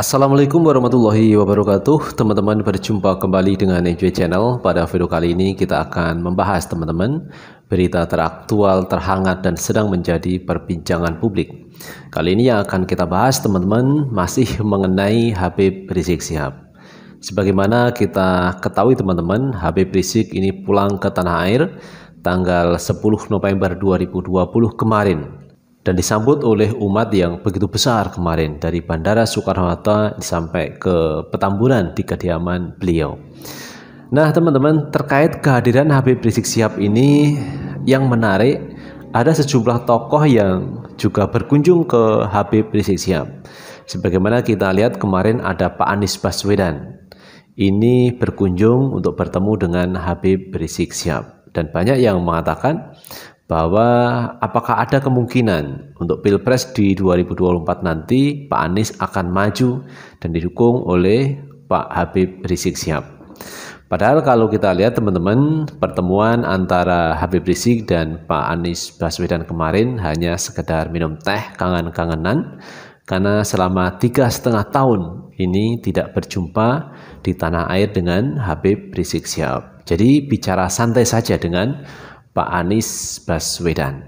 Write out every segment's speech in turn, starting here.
Assalamualaikum warahmatullahi wabarakatuh Teman-teman berjumpa kembali dengan NJ Channel Pada video kali ini kita akan membahas teman-teman Berita teraktual, terhangat dan sedang menjadi perbincangan publik Kali ini yang akan kita bahas teman-teman Masih mengenai Habib Rizik Sihab Sebagaimana kita ketahui teman-teman Habib Rizik ini pulang ke tanah air Tanggal 10 November 2020 kemarin dan disambut oleh umat yang begitu besar kemarin dari Bandara Soekarno-Hatta sampai ke Petamburan di kediaman beliau. Nah, teman-teman, terkait kehadiran Habib Rizik Sihab ini yang menarik ada sejumlah tokoh yang juga berkunjung ke Habib Rizik Sihab. Sebagaimana kita lihat kemarin ada Pak Anies Baswedan. Ini berkunjung untuk bertemu dengan Habib Rizik Sihab dan banyak yang mengatakan bahwa apakah ada kemungkinan untuk Pilpres di 2024 nanti Pak Anies akan maju dan didukung oleh Pak Habib Rizik Sihab. Padahal kalau kita lihat teman-teman pertemuan antara Habib Rizik dan Pak Anies Baswedan kemarin hanya sekedar minum teh kangen-kangenan karena selama tiga setengah tahun ini tidak berjumpa di tanah air dengan Habib Rizik Sihab. Jadi bicara santai saja dengan Pak Anies Baswedan.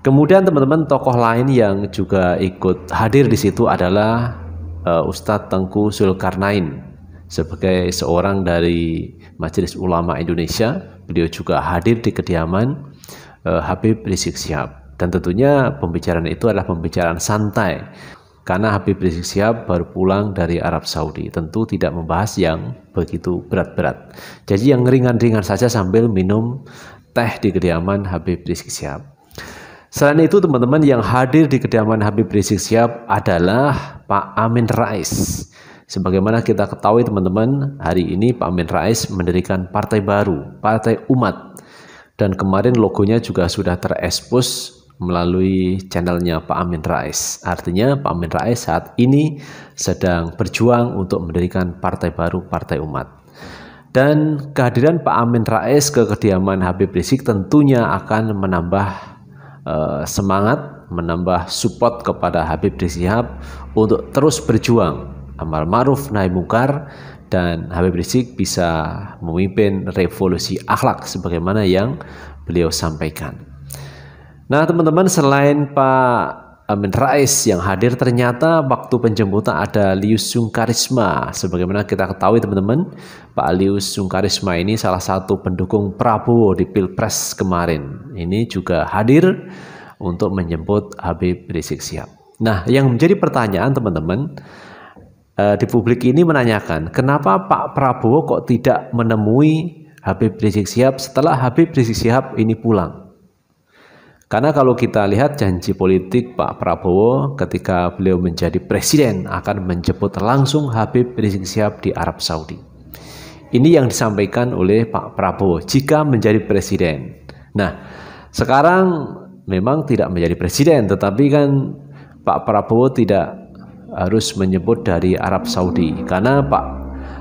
Kemudian teman-teman tokoh lain yang juga ikut hadir di situ adalah uh, Ustadz Tengku Zulkarnain sebagai seorang dari Majelis Ulama Indonesia. Beliau juga hadir di kediaman uh, Habib Rizik sihab Dan tentunya pembicaraan itu adalah pembicaraan santai karena Habib Rizik sihab baru pulang dari Arab Saudi. Tentu tidak membahas yang begitu berat-berat. Jadi yang ringan-ringan saja sambil minum teh di kediaman Habib Rizik Siap. Selain itu teman-teman yang hadir di kediaman Habib Rizik Siap adalah Pak Amin Rais. Sebagaimana kita ketahui teman-teman, hari ini Pak Amin Rais mendirikan partai baru, Partai Umat. Dan kemarin logonya juga sudah terekspos melalui channelnya Pak Amin Rais. Artinya Pak Amin Rais saat ini sedang berjuang untuk mendirikan partai baru, Partai Umat. Dan kehadiran Pak Amin Rais ke kediaman Habib Rizik tentunya akan menambah e, semangat, menambah support kepada Habib Rizik untuk terus berjuang amal ma'ruf nahi mungkar dan Habib Rizik bisa memimpin revolusi akhlak sebagaimana yang beliau sampaikan. Nah, teman-teman selain Pak Amin Rais yang hadir ternyata waktu penjemputan ada Liu Sungkarisma. Karisma. Sebagaimana kita ketahui teman-teman, Pak Liu Sungkarisma Karisma ini salah satu pendukung Prabowo di Pilpres kemarin. Ini juga hadir untuk menjemput Habib Rizik Sihab. Nah, yang menjadi pertanyaan teman-teman eh, di publik ini menanyakan, kenapa Pak Prabowo kok tidak menemui Habib Rizik Sihab setelah Habib Rizik Sihab ini pulang? Karena kalau kita lihat janji politik Pak Prabowo ketika beliau menjadi presiden akan menjemput langsung Habib Rizik Sihab di Arab Saudi. Ini yang disampaikan oleh Pak Prabowo jika menjadi presiden. Nah, sekarang memang tidak menjadi presiden, tetapi kan Pak Prabowo tidak harus menyebut dari Arab Saudi karena Pak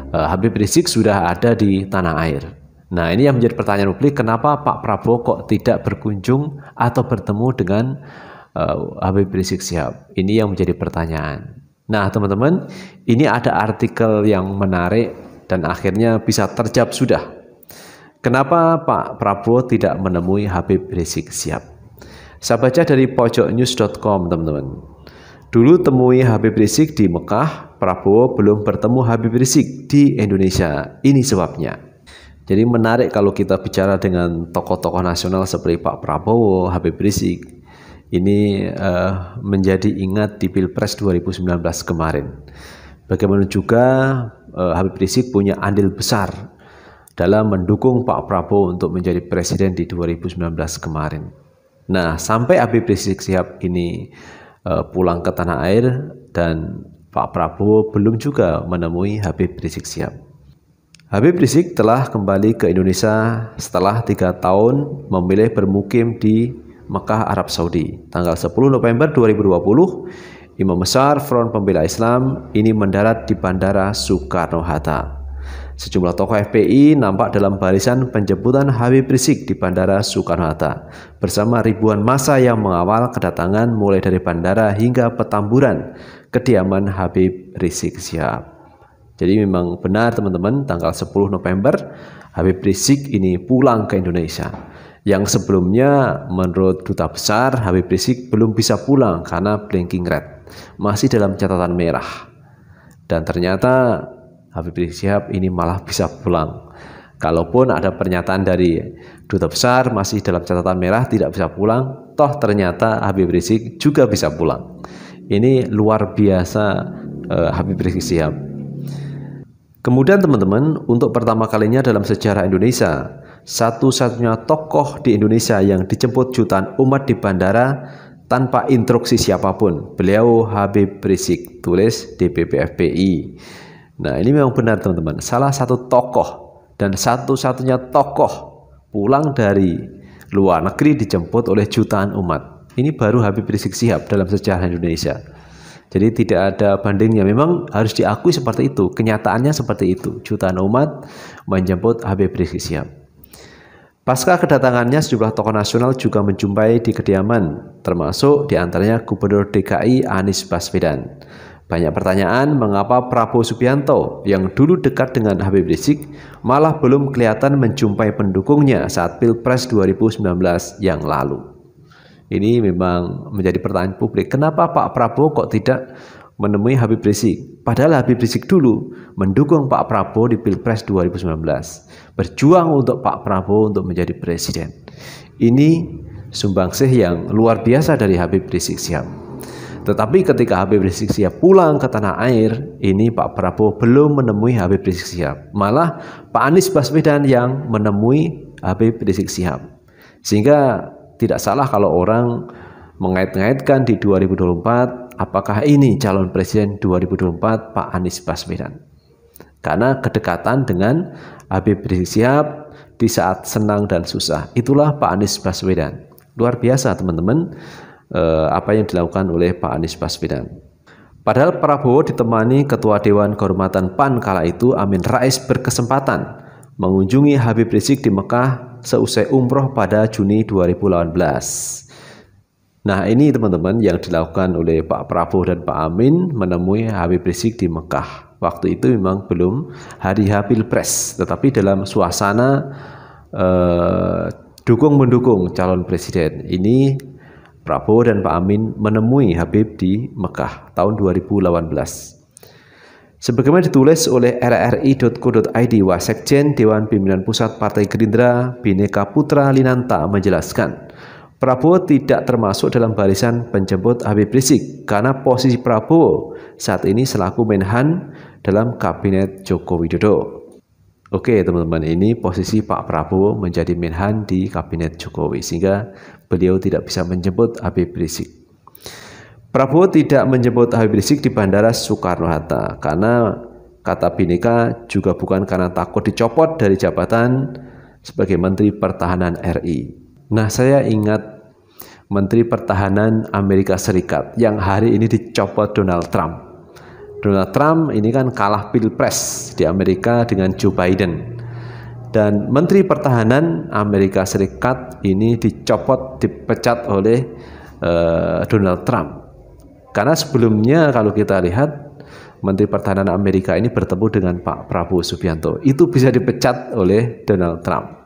eh, Habib Rizik sudah ada di tanah air. Nah, ini yang menjadi pertanyaan publik, kenapa Pak Prabowo kok tidak berkunjung atau bertemu dengan uh, Habib Rizik Sihab? Ini yang menjadi pertanyaan. Nah, teman-teman, ini ada artikel yang menarik dan akhirnya bisa terjawab sudah. Kenapa Pak Prabowo tidak menemui Habib Rizik Sihab? Saya baca dari pojoknews.com, teman-teman. Dulu temui Habib Rizik di Mekah, Prabowo belum bertemu Habib Rizik di Indonesia. Ini sebabnya. Jadi menarik kalau kita bicara dengan tokoh-tokoh nasional seperti Pak Prabowo, Habib Rizik, ini uh, menjadi ingat di Pilpres 2019 kemarin. Bagaimana juga uh, Habib Rizik punya andil besar dalam mendukung Pak Prabowo untuk menjadi presiden di 2019 kemarin. Nah, sampai Habib Rizik siap ini uh, pulang ke tanah air dan Pak Prabowo belum juga menemui Habib Rizik siap. Habib Rizik telah kembali ke Indonesia setelah tiga tahun memilih bermukim di Mekah, Arab Saudi. Tanggal 10 November 2020, Imam Besar Front Pembela Islam ini mendarat di Bandara Soekarno-Hatta. Sejumlah tokoh FPI nampak dalam barisan penjemputan Habib Rizik di Bandara Soekarno-Hatta bersama ribuan masa yang mengawal kedatangan mulai dari bandara hingga petamburan kediaman Habib Rizik Sihab. Jadi memang benar teman-teman, tanggal 10 November Habib Rizik ini pulang ke Indonesia. Yang sebelumnya menurut Duta Besar Habib Rizik belum bisa pulang karena blinking red. Masih dalam catatan merah. Dan ternyata Habib Rizik Sihab ini malah bisa pulang. Kalaupun ada pernyataan dari Duta Besar masih dalam catatan merah tidak bisa pulang, toh ternyata Habib Rizik juga bisa pulang. Ini luar biasa eh, Habib Rizik Sihab Kemudian teman-teman, untuk pertama kalinya dalam sejarah Indonesia, satu-satunya tokoh di Indonesia yang dijemput jutaan umat di bandara tanpa instruksi siapapun. Beliau Habib Rizik, tulis DPP FPI. Nah, ini memang benar teman-teman. Salah satu tokoh dan satu-satunya tokoh pulang dari luar negeri dijemput oleh jutaan umat. Ini baru Habib Rizik Sihab dalam sejarah Indonesia. Jadi tidak ada bandingnya. Memang harus diakui seperti itu. Kenyataannya seperti itu. Jutaan umat menjemput Habib Rizik Sihab. Pasca kedatangannya sejumlah tokoh nasional juga menjumpai di kediaman, termasuk diantaranya Gubernur DKI Anies Baswedan. Banyak pertanyaan mengapa Prabowo Subianto yang dulu dekat dengan Habib Rizik malah belum kelihatan menjumpai pendukungnya saat Pilpres 2019 yang lalu. Ini memang menjadi pertanyaan publik. Kenapa Pak Prabowo kok tidak menemui Habib Rizik? Padahal Habib Rizik dulu mendukung Pak Prabowo di Pilpres 2019. Berjuang untuk Pak Prabowo untuk menjadi presiden. Ini sumbangsih yang luar biasa dari Habib Rizik Sihab. Tetapi ketika Habib Rizik Sihab pulang ke tanah air, ini Pak Prabowo belum menemui Habib Rizik Sihab. Malah Pak Anies Baswedan yang menemui Habib Rizik Sihab. Sehingga tidak salah kalau orang mengait-ngaitkan di 2024 apakah ini calon presiden 2024 Pak Anies Baswedan. Karena kedekatan dengan Habib Rizik Sihab di saat senang dan susah. Itulah Pak Anies Baswedan. Luar biasa teman-teman eh, apa yang dilakukan oleh Pak Anies Baswedan. Padahal Prabowo ditemani Ketua Dewan Kehormatan PAN kala itu Amin Rais berkesempatan mengunjungi Habib Rizik di Mekah seusai umroh pada Juni 2018. Nah ini teman-teman yang dilakukan oleh Pak Prabowo dan Pak Amin menemui Habib Rizik di Mekah. Waktu itu memang belum hari H Pilpres, tetapi dalam suasana eh, dukung mendukung calon presiden ini Prabowo dan Pak Amin menemui Habib di Mekah tahun 2018. Sebagaimana ditulis oleh rri.co.id Wasekjen Dewan Pimpinan Pusat Partai Gerindra Bineka Putra Linanta menjelaskan, Prabowo tidak termasuk dalam barisan penjemput Habib Rizik karena posisi Prabowo saat ini selaku Menhan dalam Kabinet Joko Widodo. Oke teman-teman, ini posisi Pak Prabowo menjadi Menhan di Kabinet Jokowi sehingga beliau tidak bisa menjemput Habib Rizik. Prabowo tidak menjemput Habib Rizik di Bandara Soekarno-Hatta karena kata Bineka juga bukan karena takut dicopot dari jabatan sebagai Menteri Pertahanan RI. Nah, saya ingat Menteri Pertahanan Amerika Serikat yang hari ini dicopot Donald Trump. Donald Trump ini kan kalah pilpres di Amerika dengan Joe Biden. Dan Menteri Pertahanan Amerika Serikat ini dicopot, dipecat oleh uh, Donald Trump karena sebelumnya kalau kita lihat Menteri Pertahanan Amerika ini bertemu dengan Pak Prabowo Subianto. Itu bisa dipecat oleh Donald Trump.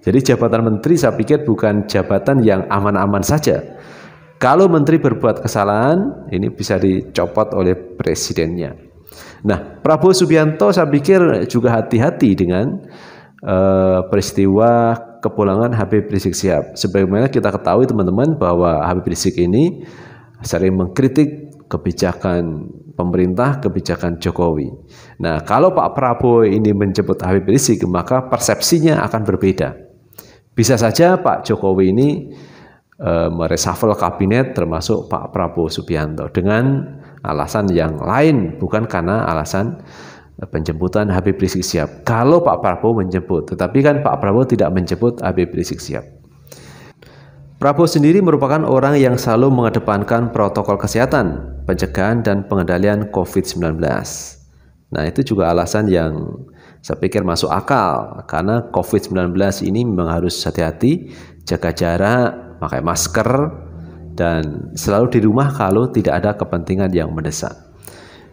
Jadi jabatan menteri saya pikir bukan jabatan yang aman-aman saja. Kalau menteri berbuat kesalahan, ini bisa dicopot oleh presidennya. Nah, Prabowo Subianto saya pikir juga hati-hati dengan uh, peristiwa kepulangan Habib Rizik Sihab. Sebagaimana kita ketahui teman-teman bahwa Habib Rizik ini sering mengkritik kebijakan pemerintah, kebijakan Jokowi. Nah, kalau Pak Prabowo ini menjemput Habib Rizik, maka persepsinya akan berbeda. Bisa saja Pak Jokowi ini e, eh, meresafel kabinet termasuk Pak Prabowo Subianto dengan alasan yang lain, bukan karena alasan eh, penjemputan Habib Rizik siap. Kalau Pak Prabowo menjemput, tetapi kan Pak Prabowo tidak menjemput Habib Rizik siap. Prabowo sendiri merupakan orang yang selalu mengedepankan protokol kesehatan, pencegahan, dan pengendalian COVID-19. Nah, itu juga alasan yang saya pikir masuk akal, karena COVID-19 ini memang harus hati-hati, jaga jarak, pakai masker, dan selalu di rumah kalau tidak ada kepentingan yang mendesak.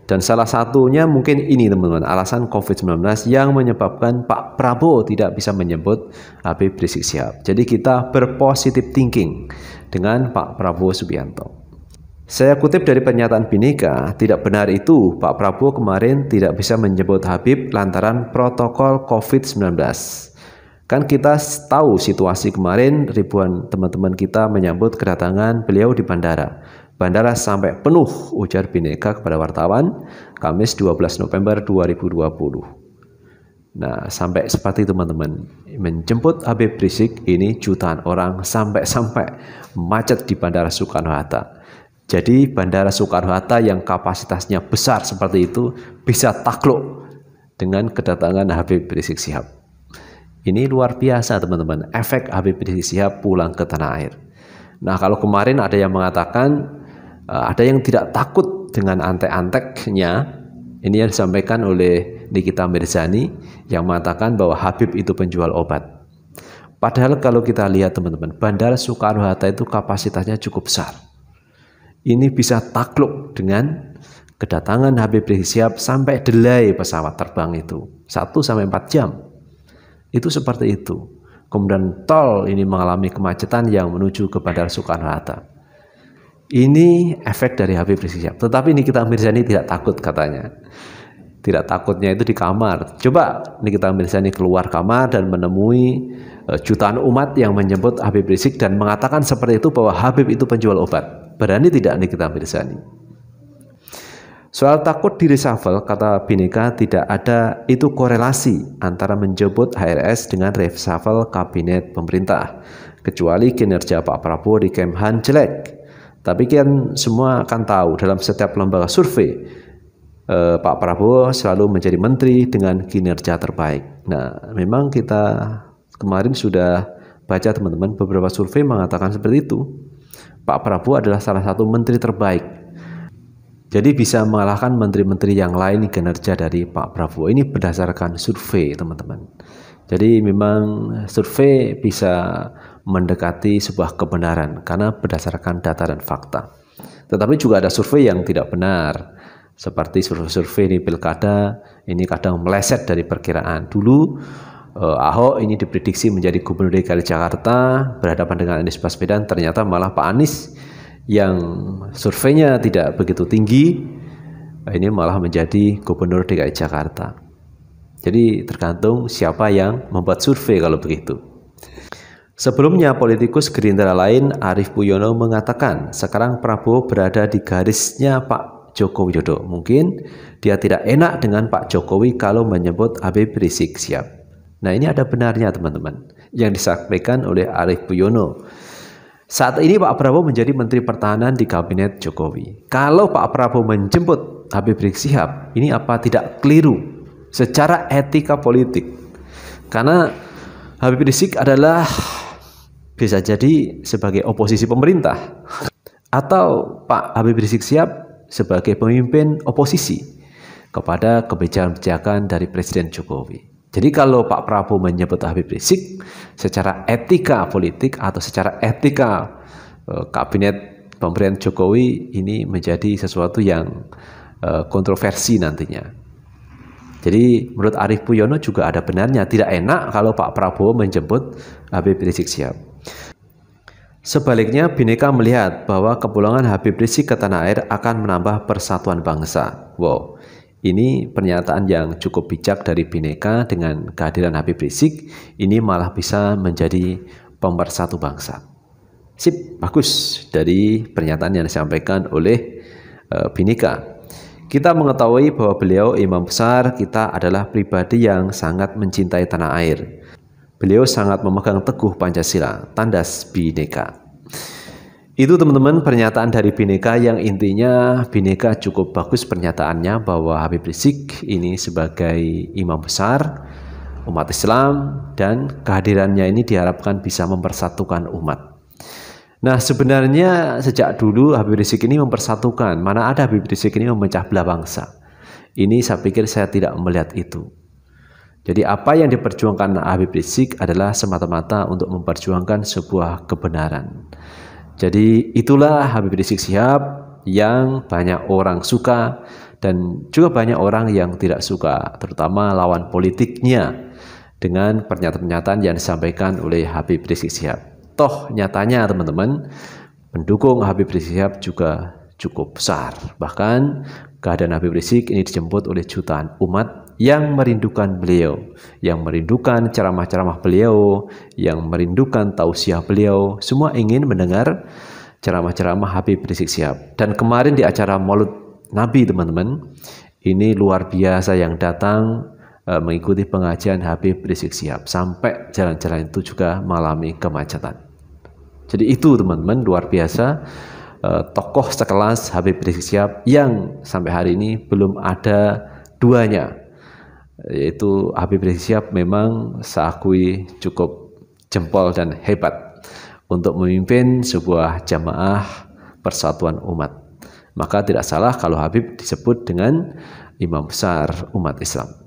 Dan salah satunya mungkin ini teman-teman, alasan COVID-19 yang menyebabkan Pak Prabowo tidak bisa menyebut Habib Rizik Sihab. Jadi kita berpositif thinking dengan Pak Prabowo Subianto. Saya kutip dari pernyataan Binika, tidak benar itu Pak Prabowo kemarin tidak bisa menyebut Habib lantaran protokol COVID-19. Kan kita tahu situasi kemarin ribuan teman-teman kita menyambut kedatangan beliau di bandara. Bandara sampai penuh, ujar Bineka kepada wartawan, Kamis 12 November 2020. Nah, sampai seperti teman-teman, menjemput Habib Rizik ini jutaan orang sampai-sampai macet di Bandara Soekarno-Hatta. Jadi Bandara Soekarno-Hatta yang kapasitasnya besar seperti itu bisa takluk dengan kedatangan Habib Rizik Sihab. Ini luar biasa teman-teman, efek Habib Rizik Sihab pulang ke tanah air. Nah kalau kemarin ada yang mengatakan Eh, ada yang tidak takut dengan antek-anteknya. Ini yang disampaikan oleh Nikita Mirzani yang mengatakan bahwa Habib itu penjual obat. Padahal kalau kita lihat teman-teman, Bandar Soekarno-Hatta itu kapasitasnya cukup besar. Ini bisa takluk dengan kedatangan Habib Rizik Sihab sampai delay pesawat terbang itu. 1 sampai 4 jam. Itu seperti itu. Kemudian tol ini mengalami kemacetan yang menuju ke Bandar Soekarno-Hatta. Ini efek dari Habib Rizik Syihab. Tetapi Nikita Mirzani tidak takut katanya. Tidak takutnya itu di kamar. Coba Nikita Mirzani keluar kamar dan menemui e, jutaan umat yang menyebut Habib Rizik dan mengatakan seperti itu bahwa Habib itu penjual obat. Berani tidak Nikita Mirzani? Soal takut di reshuffle, kata Bineka, tidak ada itu korelasi antara menjemput HRS dengan reshuffle kabinet pemerintah. Kecuali kinerja Pak Prabowo di Kemhan jelek. Tapi kan semua akan tahu dalam setiap lembaga survei eh, Pak Prabowo selalu menjadi menteri dengan kinerja terbaik. Nah, memang kita kemarin sudah baca teman-teman beberapa survei mengatakan seperti itu. Pak Prabowo adalah salah satu menteri terbaik. Jadi bisa mengalahkan menteri-menteri yang lain kinerja dari Pak Prabowo. Ini berdasarkan survei, teman-teman. Jadi memang survei bisa mendekati sebuah kebenaran karena berdasarkan data dan fakta. Tetapi juga ada survei yang tidak benar seperti survei-survei di pilkada ini kadang meleset dari perkiraan. Dulu eh, Ahok ini diprediksi menjadi gubernur DKI Jakarta berhadapan dengan Anies Baswedan ternyata malah Pak Anies yang surveinya tidak begitu tinggi ini malah menjadi gubernur DKI Jakarta. Jadi tergantung siapa yang membuat survei kalau begitu. Sebelumnya, politikus Gerindra lain Arief Puyono mengatakan sekarang Prabowo berada di garisnya Pak Joko Widodo. Mungkin dia tidak enak dengan Pak Jokowi kalau menyebut Habib Rizik siap. Nah ini ada benarnya teman-teman yang disampaikan oleh Arief Puyono. Saat ini Pak Prabowo menjadi Menteri Pertahanan di Kabinet Jokowi. Kalau Pak Prabowo menjemput Habib Rizik Sihab, ini apa tidak keliru secara etika politik? Karena Habib Rizik adalah bisa jadi sebagai oposisi pemerintah atau Pak Habib Rizik Siap sebagai pemimpin oposisi kepada kebijakan-kebijakan dari Presiden Jokowi. Jadi kalau Pak Prabowo menyebut Habib Rizik secara etika politik atau secara etika e, kabinet pemerintahan Jokowi ini menjadi sesuatu yang e, kontroversi nantinya. Jadi menurut Arief Puyono juga ada benarnya. Tidak enak kalau Pak Prabowo menjemput Habib Rizik Siap. Sebaliknya, Bhinneka melihat bahwa kepulangan Habib Rizik ke tanah air akan menambah persatuan bangsa. Wow, ini pernyataan yang cukup bijak dari Bhinneka dengan kehadiran Habib Rizik. Ini malah bisa menjadi pemersatu bangsa. Sip, bagus dari pernyataan yang disampaikan oleh eh, Bhinneka. Kita mengetahui bahwa beliau imam besar, kita adalah pribadi yang sangat mencintai tanah air. Beliau sangat memegang teguh Pancasila, tandas spineka Itu teman-teman pernyataan dari Bhinneka yang intinya Bhinneka cukup bagus pernyataannya bahwa Habib Rizik ini sebagai imam besar umat Islam dan kehadirannya ini diharapkan bisa mempersatukan umat. Nah sebenarnya sejak dulu Habib Rizik ini mempersatukan, mana ada Habib Rizik ini memecah belah bangsa. Ini saya pikir saya tidak melihat itu. Jadi apa yang diperjuangkan Habib Rizik adalah semata-mata untuk memperjuangkan sebuah kebenaran. Jadi itulah Habib Rizik Sihab yang banyak orang suka dan juga banyak orang yang tidak suka, terutama lawan politiknya dengan pernyataan-pernyataan yang disampaikan oleh Habib Rizik Sihab. Toh nyatanya teman-teman, pendukung Habib Rizik Sihab juga cukup besar. Bahkan keadaan Habib Rizik ini dijemput oleh jutaan umat yang merindukan beliau, yang merindukan ceramah-ceramah beliau, yang merindukan tausiah beliau, semua ingin mendengar ceramah-ceramah Habib Rizik Sihab. Dan kemarin di acara Maulid Nabi, teman-teman, ini luar biasa yang datang e, mengikuti pengajian Habib Rizik Sihab sampai jalan-jalan itu juga mengalami kemacetan. Jadi itu teman-teman luar biasa e, tokoh sekelas Habib Rizik Sihab yang sampai hari ini belum ada duanya yaitu Habib Rizik Sihab memang seakui cukup jempol dan hebat untuk memimpin sebuah jamaah persatuan umat. Maka tidak salah kalau Habib disebut dengan imam besar umat Islam.